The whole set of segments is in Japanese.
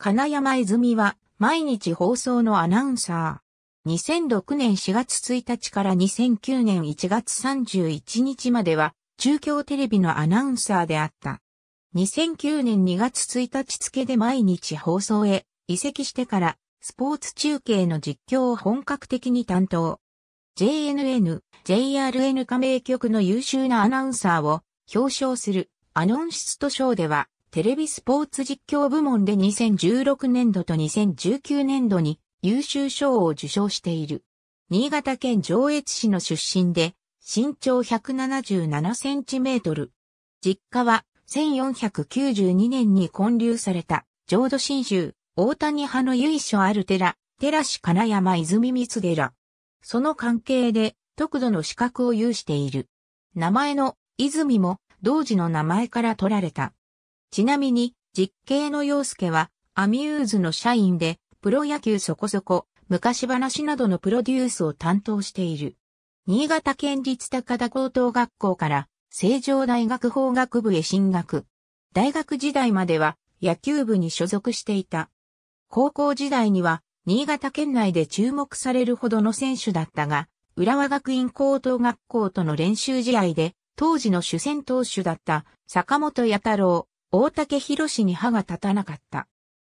金山泉は毎日放送のアナウンサー。2006年4月1日から2009年1月31日までは中京テレビのアナウンサーであった。2009年2月1日付で毎日放送へ移籍してからスポーツ中継の実況を本格的に担当。JNN、JRN 加盟局の優秀なアナウンサーを表彰するアノンシスト賞ではテレビスポーツ実況部門で2016年度と2019年度に優秀賞を受賞している。新潟県上越市の出身で、身長177センチメートル。実家は1492年に建立された浄土真宗大谷派の由緒ある寺、寺市金山泉光寺。その関係で特度の資格を有している。名前の泉も同時の名前から取られた。ちなみに、実刑の洋介は、アミューズの社員で、プロ野球そこそこ、昔話などのプロデュースを担当している。新潟県立高田高等学校から、成城大学法学部へ進学。大学時代までは、野球部に所属していた。高校時代には、新潟県内で注目されるほどの選手だったが、浦和学院高等学校との練習試合で、当時の主戦投手だった坂本弥太郎、大竹博士に歯が立たなかった。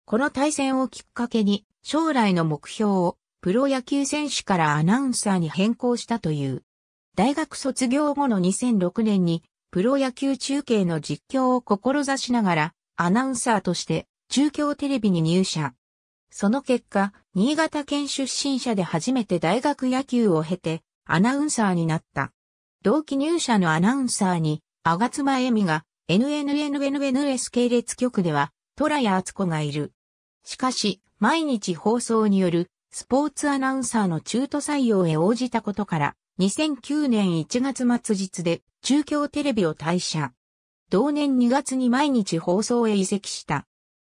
この対戦をきっかけに、将来の目標をプロ野球選手からアナウンサーに変更したという。大学卒業後の2006年に、プロ野球中継の実況を志しながら、アナウンサーとして中京テレビに入社。その結果、新潟県出身者で初めて大学野球を経て、アナウンサーになった。同期入社のアナウンサーに、つまえみが NNNNS n 系列局では、虎谷敦子がいる。しかし、毎日放送によるスポーツアナウンサーの中途採用へ応じたことから、2009年1月末日で中京テレビを退社。同年2月に毎日放送へ移籍した。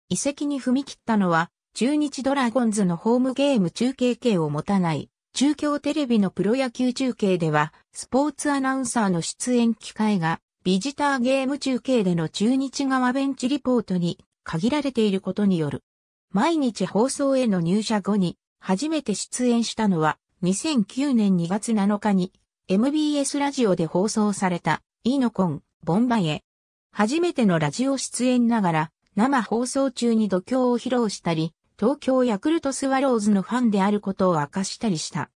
移籍に踏み切ったのは、中日ドラゴンズのホームゲーム中継系を持たない、中京テレビのプロ野球中継では、スポーツアナウンサーの出演機会がビジターゲーム中継での中日側ベンチリポートに限られていることによる。毎日放送への入社後に初めて出演したのは2009年2月7日に MBS ラジオで放送されたイノコン、ボンバイエ。初めてのラジオ出演ながら生放送中に度胸を披露したり、東京ヤクルトスワローズのファンであることを明かしたりした。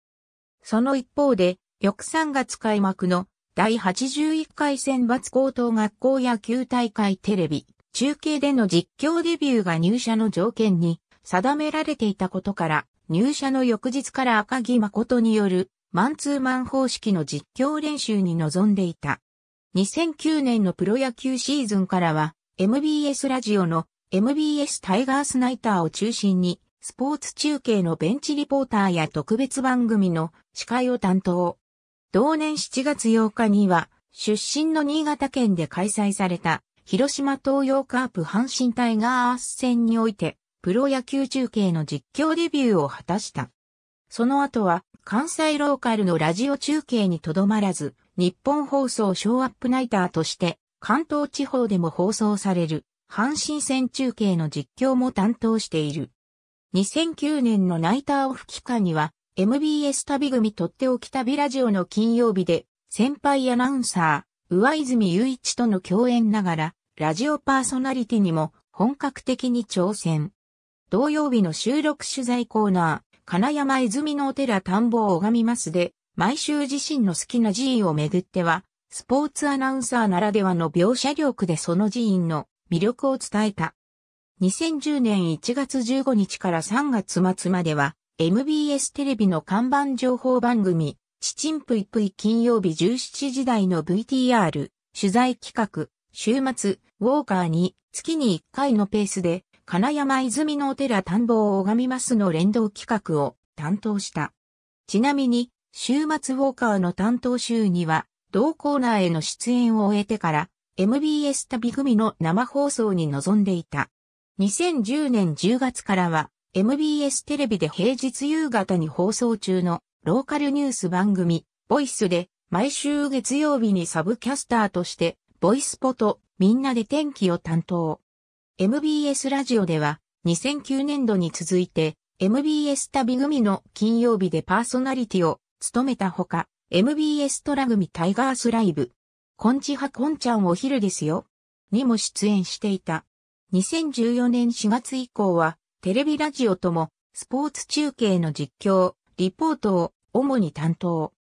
その一方で、翌3月開幕の第81回選抜高等学校野球大会テレビ、中継での実況デビューが入社の条件に定められていたことから、入社の翌日から赤木誠によるマンツーマン方式の実況練習に臨んでいた。2009年のプロ野球シーズンからは MBS ラジオの MBS タイガースナイターを中心にスポーツ中継のベンチリポーターや特別番組の司会を担当。同年7月8日には、出身の新潟県で開催された、広島東洋カープ阪神タイガース戦において、プロ野球中継の実況デビューを果たした。その後は、関西ローカルのラジオ中継にとどまらず、日本放送ショーアップナイターとして、関東地方でも放送される、阪神戦中継の実況も担当している。2009年のナイターオフ期間には、MBS 旅組とっておき旅ラジオの金曜日で、先輩アナウンサー、上泉雄一との共演ながら、ラジオパーソナリティにも本格的に挑戦。同曜日の収録取材コーナー、金山泉のお寺田んぼを拝みますで、毎週自身の好きな寺院をめぐっては、スポーツアナウンサーならではの描写力でその寺院の魅力を伝えた。2010年1月15日から3月末までは、MBS テレビの看板情報番組、チチンプイプイ金曜日17時台の VTR、取材企画、週末、ウォーカーに月に1回のペースで、金山泉のお寺探訪を拝みますの連動企画を担当した。ちなみに、週末ウォーカーの担当週には、同コーナーへの出演を終えてから、MBS 旅組の生放送に臨んでいた。2010年10月からは、MBS テレビで平日夕方に放送中のローカルニュース番組、ボイスで毎週月曜日にサブキャスターとして、ボイスポとみんなで天気を担当。MBS ラジオでは2009年度に続いて MBS 旅組の金曜日でパーソナリティを務めたほか、MBS トラ組タイガースライブ、こんちはこんちゃんお昼ですよ、にも出演していた。2014年4月以降はテレビラジオとも、スポーツ中継の実況、リポートを主に担当。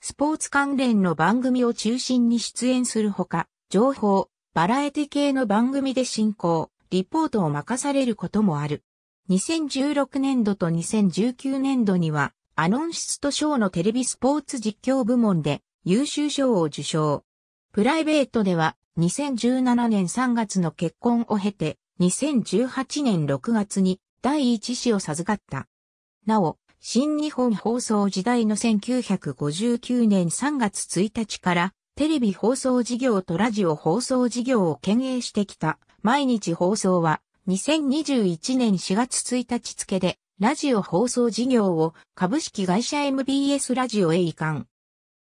スポーツ関連の番組を中心に出演するほか、情報、バラエティ系の番組で進行、リポートを任されることもある。2016年度と2019年度には、アノンシスト賞のテレビスポーツ実況部門で優秀賞を受賞。プライベートでは2017年3月の結婚を経て2018年6月に第一子を授かった。なお、新日本放送時代の1959年3月1日からテレビ放送事業とラジオ放送事業を兼営してきた毎日放送は2021年4月1日付でラジオ放送事業を株式会社 MBS ラジオへ移管。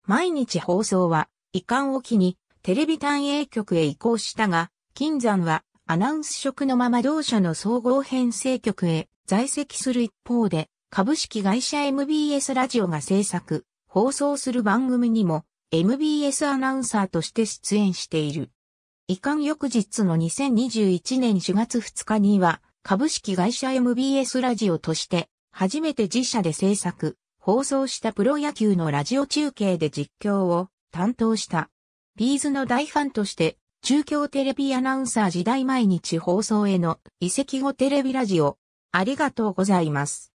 毎日放送は移管を機にテレビ単営局へ移行したが、金山はアナウンス職のまま同社の総合編成局へ在籍する一方で、株式会社 MBS ラジオが制作、放送する番組にも MBS アナウンサーとして出演している。遺憾翌日の2021年4月2日には、株式会社 MBS ラジオとして、初めて自社で制作、放送したプロ野球のラジオ中継で実況を担当した。ビーズの大ファンとして中京テレビアナウンサー時代毎日放送への移籍後テレビラジオ。ありがとうございます。